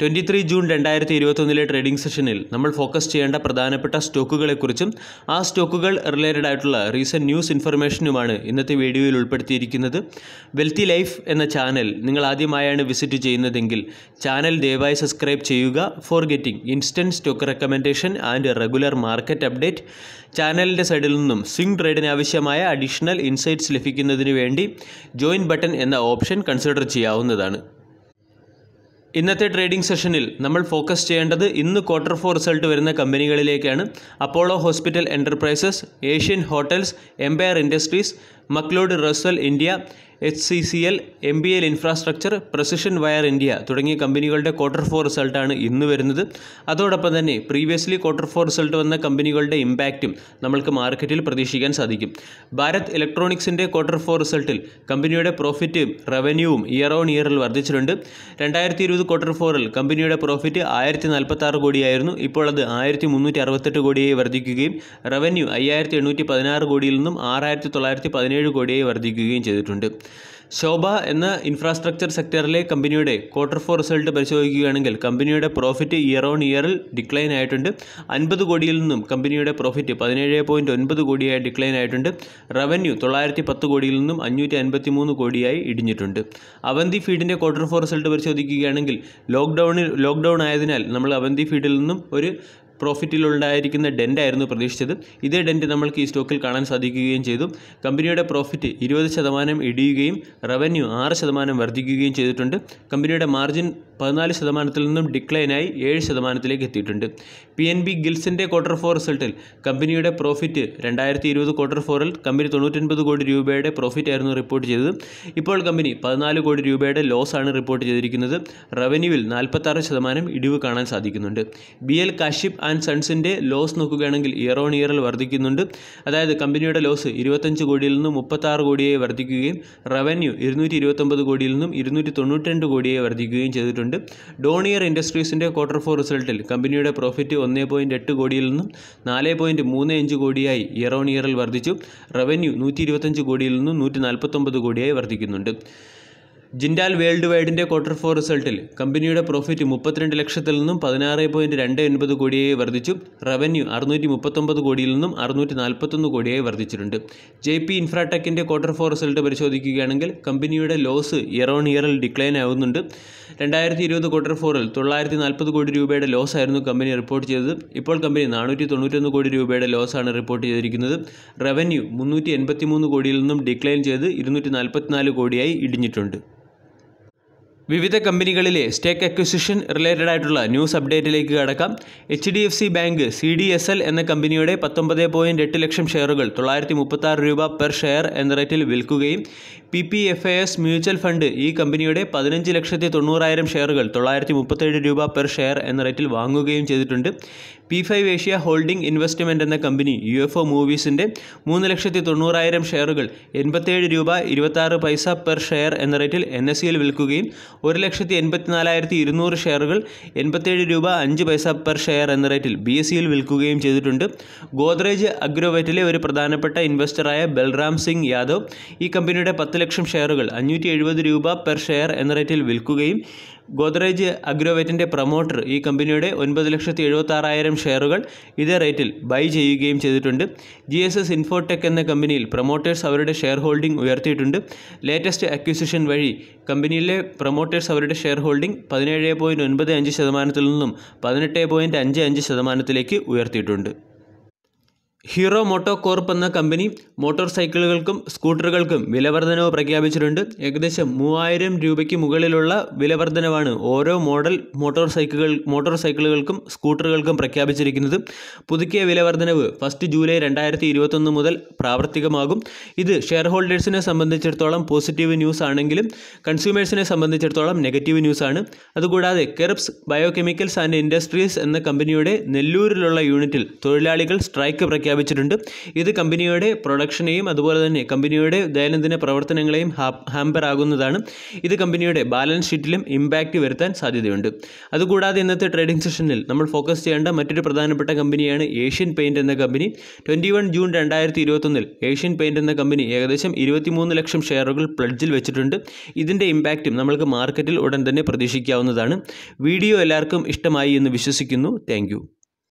twenty three June രണ്ടായിരത്തി ഇരുപത്തൊന്നിലെ trading സെഷനിൽ നമ്മൾ ഫോക്കസ് ചെയ്യേണ്ട പ്രധാനപ്പെട്ട സ്റ്റോക്കുകളെക്കുറിച്ചും ആ സ്റ്റോക്കുകൾ റിലേറ്റഡ് ആയിട്ടുള്ള റീസെൻറ്റ് ന്യൂസ് ഇൻഫർമേഷനുമാണ് ഇന്നത്തെ വീഡിയോയിൽ ഉൾപ്പെടുത്തിയിരിക്കുന്നത് വെൽത്തി ലൈഫ് എന്ന ചാനൽ നിങ്ങൾ ആദ്യമായാണ് വിസിറ്റ് ചെയ്യുന്നതെങ്കിൽ ചാനൽ ദയവായി സബ്സ്ക്രൈബ് ചെയ്യുക for getting instant stock recommendation and regular market update ചാനലിൻ്റെ സൈഡിൽ നിന്നും സ്വിംഗ് ട്രേഡിന് ആവശ്യമായ അഡീഷണൽ ഇൻസൈറ്റ്സ് ലഭിക്കുന്നതിന് വേണ്ടി ജോയിൻ ബട്ടൺ എന്ന ഓപ്ഷൻ കൺസിഡർ ചെയ്യാവുന്നതാണ് ഇന്നത്തെ ട്രേഡിംഗ് സെഷനിൽ നമ്മൾ ഫോക്കസ് ചെയ്യേണ്ടത് ഇന്ന് ക്വാർട്ടർ ഫോർ റിസൾട്ട് വരുന്ന കമ്പനികളിലേക്കാണ് Apollo hospital enterprises Asian hotels Empire industries McLeod Russel India H C C L M B L infrastructure precision wire India തുടങ്ങിയ കമ്പനികളുടെ ക്വാർട്ടർ ഫോർ റിസൾട്ടാണ് ഇന്ന് വരുന്നത് അതോടൊപ്പം തന്നെ പ്രീവിയസ്ലി ക്വാർട്ടർ ഫോർ റിസൾട്ട് വന്ന കമ്പനികളുടെ ഇമ്പാക്റ്റും നമ്മൾക്ക് മാർക്കറ്റിൽ പ്രതീക്ഷിക്കാൻ സാധിക്കും ഭാരത് ഇലക്ട്രോണിക്സിൻ്റെ ക്വാർട്ടർ ഫോർ റിസൾട്ടിൽ കമ്പനിയുടെ പ്രോഫിറ്റും റവന്യൂവും ഇയർ ഓൺ ഇയറിൽ വർദ്ധിച്ചിട്ടുണ്ട് രണ്ടായിരത്തി ഇരുപത് ക്വാർട്ടർ ഫോറിൽ കമ്പനിയുടെ പ്രോഫിറ്റ് ആയിരത്തി ആറ് കോടിയായിരുന്നു ഇപ്പോൾ അത് ആയിരത്തി മുന്നൂറ്റി അറുപത്തെട്ട് കോടിയായി വർദ്ധിക്കുകയും റവന്യൂ അയ്യായിരത്തി എണ്ണൂറ്റി പതിനാറ് കോടിയിൽ നിന്നും ആറായിരത്തി തൊള്ളായിരത്തി പതിനേഴ് കോടിയായി വർദ്ധിക്കുകയും ചെയ്തിട്ടുണ്ട് ശോഭ എന്ന ഇൻഫ്രാസ്ട്രക്ചർ സെക്ടറിലെ കമ്പനിയുടെ ക്വാർട്ടർ ഫോർ റിസൾട്ട് പരിശോധിക്കുകയാണെങ്കിൽ കമ്പനിയുടെ പ്രോഫിറ്റ് ഇയർ ഓൺ ഇയറിൽ ഡിക്ലൈൻ ആയിട്ടുണ്ട് അൻപത് കോടിയിൽ നിന്നും കമ്പനിയുടെ പ്രോഫിറ്റ് പതിനേഴ് പോയിൻറ്റ് ഒൻപത് കോടിയായി ഡിക്ലൈൻ ആയിട്ടുണ്ട് റവന്യൂ തൊള്ളായിരത്തി പത്ത് കോടിയിൽ നിന്നും അഞ്ഞൂറ്റി അൻപത്തി മൂന്ന് കോടിയായി ഇടിഞ്ഞിട്ടുണ്ട് അവന്തി ഫീഡിൻ്റെ ക്വാർട്ടർ ഫോർ റിസൾട്ട് പരിശോധിക്കുകയാണെങ്കിൽ ലോക്ക്ഡൗണിൽ ലോക്ക്ഡൗൺ ആയതിനാൽ നമ്മൾ അവന്തി ഫീഡിൽ നിന്നും ഒരു പ്രോഫിറ്റിലുണ്ടായിരിക്കുന്ന ഡെൻ്റായിരുന്നു പ്രതീക്ഷിച്ചത് ഇതേ ഡെൻറ്റ് നമ്മൾക്ക് ഈ സ്റ്റോക്കിൽ കാണാൻ സാധിക്കുകയും ചെയ്തു കമ്പനിയുടെ പ്രോഫിറ്റ് ഇരുപത് ശതമാനം ഇടിയുകയും റവന്യൂ ആറ് ശതമാനം വർദ്ധിക്കുകയും ചെയ്തിട്ടുണ്ട് കമ്പനിയുടെ മാർജിൻ പതിനാല് ശതമാനത്തിൽ നിന്നും ഡിക്ലൈനായി ഏഴ് ശതമാനത്തിലേക്ക് എത്തിയിട്ടുണ്ട് പി എൻ ബി ഗിൽസിൻ്റെ ക്വാർട്ടർ ഫോർ റിസൾട്ടിൽ കമ്പനിയുടെ പ്രോഫിറ്റ് രണ്ടായിരത്തി ഇരുപത് ക്വാർട്ടർ ഫോറിൽ കമ്പനി തൊണ്ണൂറ്റൊൻപത് കോടി രൂപയുടെ പ്രോഫിറ്റ് ആയിരുന്നു റിപ്പോർട്ട് ചെയ്തത് ഇപ്പോൾ കമ്പനി പതിനാല് കോടി രൂപയുടെ ലോസാണ് റിപ്പോർട്ട് ചെയ്തിരിക്കുന്നത് റവന്യൂവിൽ നാൽപ്പത്താറ് ശതമാനം ഇടിവ് കാണാൻ സാധിക്കുന്നുണ്ട് ബി എൽ കാശിപ്പ് ആൻഡ് സൺസിൻ്റെ ലോസ് നോക്കുകയാണെങ്കിൽ ഇയർ ഓൺ ഇയറിൽ വർദ്ധിക്കുന്നുണ്ട് അതായത് കമ്പനിയുടെ ലോസ് ഇരുപത്തഞ്ച് കോടിയിൽ നിന്നും മുപ്പത്താറ് കോടിയായി വർദ്ധിക്കുകയും റവന്യൂ ഇരുന്നൂറ്റി ഇരുപത്തൊമ്പത് കോടിയിൽ നിന്നും ഇരുന്നൂറ്റി തൊണ്ണൂറ്റി കോടിയായി വർദ്ധിക്കുകയും ചെയ്തിട്ടുണ്ട് ഡോണിയർ ഇൻഡസ്ട്രീസിൻ്റെ ക്വാർട്ടർ ഫോർ റിസൾട്ടിൽ കമ്പനിയുടെ പ്രോഫിറ്റ് ഒന്നേ പോയിൻറ്റ് എട്ട് കോടിയിൽ നിന്നും നാല് പോയിൻറ്റ് മൂന്ന് അഞ്ച് കോടിയായി ഇയർ ഓൺ ഇയറിൽ വർദ്ധിച്ചു റവന്യൂ നൂറ്റി ഇരുപത്തഞ്ച് കോടിയിൽ നിന്നും നൂറ്റി നാൽപ്പത്തൊമ്പത് കോടിയായി വർദ്ധിക്കുന്നുണ്ട് ജിൻഡാൽ വേൾഡ് വൈഡിൻ്റെ ക്വാർട്ടർ ഫോർ റിസൾട്ടിൽ കമ്പനിയുടെ പ്രോഫിറ്റ് മുപ്പത്തിരണ്ട് ലക്ഷത്തിൽ നിന്നും പതിനാറ് പോയിൻറ്റ് രണ്ട് എൺപത് കോടിയായി വർദ്ധിച്ചു റവന്യൂ അറുന്നൂറ്റി മുപ്പത്തൊമ്പത് കോടിയിൽ നിന്നും അറുന്നൂറ്റി നാൽപ്പത്തൊന്ന് കോടിയായി വർദ്ധിച്ചിട്ടുണ്ട് ജെ പി ഇൻഫ്രാടെക്കിൻ്റെ ക്വാർട്ടർ ഫോർ റിസൾട്ട് പരിശോധിക്കുകയാണെങ്കിൽ കമ്പനിയുടെ ലോസ് ഇയർ ഓൺ ഇയറിൽ ഡിക്ലൈൻ ആവുന്നുണ്ട് രണ്ടായിരത്തി ഇരുപത് ക്വാർട്ടർ ഫോറിൽ തൊള്ളായിരത്തി നാൽപ്പത് കോടി രൂപയുടെ ലോസ് ആയിരുന്നു കമ്പനി റിപ്പോർട്ട് ചെയ്തത് ഇപ്പോൾ കമ്പനി നാനൂറ്റി തൊണ്ണൂറ്റൊന്ന് കോടി രൂപയുടെ ലോസാണ് റിപ്പോർട്ട് ചെയ്തിരിക്കുന്നത് റവന്യൂ മുന്നൂറ്റി എൺപത്തി മൂന്ന് കോടിയിൽ നിന്നും ഡിക്ലൈൻ ചെയ്ത് ഇരുന്നൂറ്റി നാൽപ്പത്തിനാല് കോടിയായി ഇടിഞ്ഞിട്ടുണ്ട് വിവിധ കമ്പനികളിലെ സ്റ്റേക്ക് അക്വിസിഷൻ റിലേറ്റഡ് ആയിട്ടുള്ള ന്യൂസ് അപ്ഡേറ്റിലേക്ക് കടക്കാം H D F C bank C D S L എന്ന കമ്പനിയുടെ പത്തൊമ്പത് പോയിൻറ്റ് എട്ട് ലക്ഷം ഷെയറുകൾ തൊള്ളായിരത്തി മുപ്പത്താറ് രൂപ പെർ ഷെയർ എന്ന റേറ്റിൽ വിൽക്കുകയും P P F A S mutual fund ഈ കമ്പനിയുടെ പതിനഞ്ച് ലക്ഷത്തി തൊണ്ണൂറായിരം ഷെയറുകൾ തൊള്ളായിരത്തി മുപ്പത്തേഴ് രൂപ പെർ ഷെയർ എന്ന റേറ്റിൽ വാങ്ങുകയും ചെയ്തിട്ടുണ്ട് P five Asia holding investment എന്ന കമ്പനി യു എഫ് ഒ മൂവീസിൻ്റെ മൂന്ന് ലക്ഷത്തി തൊണ്ണൂറായിരം ഷെയറുകൾ എൺപത്തേഴ് രൂപ ഇരുപത്താറ് പൈസ പെർ ഷെയർ എന്ന റേറ്റിൽ എൻ എസ് സിയിൽ വിൽക്കുകയും ഒരു ലക്ഷത്തി എൺപത്തിനാലായിരത്തി ഇരുന്നൂറ് ഷെയറുകൾ എൺപത്തേഴ് രൂപ അഞ്ച് പൈസ പെർ ഷെയർ എന്ന റേറ്റിൽ ബി എസ് സിയിൽ വിൽക്കുകയും ചെയ്തിട്ടുണ്ട് ഗോദ്രേജ് അഗ്രോവെറ്റിലെ ഒരു പ്രധാനപ്പെട്ട ഇൻവെസ്റ്ററായ ബൽറാം സിംഗ് യാദവ് ഈ കമ്പനിയുടെ പത്ത് ലക്ഷം ഷെയറുകൾ അഞ്ഞൂറ്റി എഴുപത് രൂപ പെർ ഷെയർ എന്ന റേറ്റിൽ വിൽക്കുകയും ഗോദ്രേജ് അഗ്രോവെറ്റിൻ്റെ പ്രൊമോട്ടർ ഈ കമ്പനിയുടെ ഒൻപത് ലക്ഷത്തി എഴുപത്താറായിരം ഷെയറുകൾ ഇതേ റേറ്റിൽ ബൈ ചെയ്യുകയും ചെയ്തിട്ടുണ്ട് ജി എസ് എസ് ഇൻഫോടെക് എന്ന കമ്പനിയിൽ പ്രൊമോട്ടേഴ്സ് അവരുടെ ഷെയർ ഹോൾഡിംഗ് ഉയർത്തിയിട്ടുണ്ട് ലേറ്റസ്റ്റ് അക്വിസിഷൻ വഴി കമ്പനിയിലെ പ്രൊമോട്ടേഴ്സ് അവരുടെ ഷെയർ ഹോൾഡിംഗ് പതിനേഴ് പോയിൻറ്റ് ഒൻപത് അഞ്ച് ശതമാനത്തിൽ നിന്നും പതിനെട്ട് പോയിൻറ്റ് അഞ്ച് അഞ്ച് ശതമാനത്തിലേക്ക് ഉയർത്തിയിട്ടുണ്ട് ഹീറോ മോട്ടോ കോർപ്പ് എന്ന കമ്പനി മോട്ടോർ സൈക്കിളുകൾക്കും സ്കൂട്ടറുകൾക്കും വിലവർധനവ് പ്രഖ്യാപിച്ചിട്ടുണ്ട് ഏകദേശം മൂവായിരം രൂപയ്ക്ക് മുകളിലുള്ള വിലവർധനവാണ് ഓരോ മോഡൽ മോട്ടോർ സൈക്കിളുകൾ മോട്ടോർ സൈക്കിളുകൾക്കും സ്കൂട്ടറുകൾക്കും പ്രഖ്യാപിച്ചിരിക്കുന്നത് പുതുക്കിയ വിലവർധനവ് ഫസ്റ്റ് ജൂലൈ രണ്ടായിരത്തി ഇരുപത്തൊന്ന് മുതൽ പ്രാവർത്തികമാകും ഇത് ഷെയർ ഹോൾഡേഴ്സിനെ സംബന്ധിച്ചിടത്തോളം പോസിറ്റീവ് ന്യൂസ് ആണെങ്കിലും കൺസ്യൂമേഴ്സിനെ സംബന്ധിച്ചിടത്തോളം നെഗറ്റീവ് ന്യൂസ് ആണ് അതുകൂടാതെ കെർബ്സ് ബയോകെമിക്കൽസ് ആൻഡ് ഇൻഡസ്ട്രീസ് എന്ന കമ്പനിയുടെ നെല്ലൂരിലുള്ള യൂണിറ്റിൽ തൊഴിലാളികൾ സ്ട്രൈക്ക് പ്രഖ്യാപിച്ചു പ്രഖ്യാപിച്ചിട്ടുണ്ട് ഇത് കമ്പനിയുടെ പ്രൊഡക്ഷനെയും അതുപോലെ തന്നെ കമ്പനിയുടെ ദൈനംദിന പ്രവർത്തനങ്ങളെയും ഹാമ്പർ ആകുന്നതാണ് ഇത് കമ്പനിയുടെ ബാലൻസ് ഷീറ്റിലും ഇമ്പാക്റ്റ് വരുത്താൻ സാധ്യതയുണ്ട് അതുകൂടാതെ ഇന്നത്തെ ട്രേഡിംഗ് സെഷനിൽ നമ്മൾ ഫോക്കസ് ചെയ്യേണ്ട മറ്റൊരു പ്രധാനപ്പെട്ട കമ്പനിയാണ് ഏഷ്യൻ പെയിൻറ്റ് എന്ന കമ്പനി ട്വൻറ്റി വൺ ജൂൺ രണ്ടായിരത്തി ഇരുപത്തൊന്നിൽ ഏഷ്യൻ പെയിൻറ്റ് എന്ന കമ്പനി ഏകദേശം ഇരുപത്തിമൂന്ന് ലക്ഷം ഷെയറുകൾ പ്ലഡ്ജിൽ വെച്ചിട്ടുണ്ട് ഇതിൻ്റെ ഇമ്പാക്റ്റും നമ്മൾക്ക് മാർക്കറ്റിൽ ഉടൻ തന്നെ പ്രതീക്ഷിക്കാവുന്നതാണ് വീഡിയോ എല്ലാവർക്കും ഇഷ്ടമായി എന്ന് വിശ്വസിക്കുന്നു താങ്ക്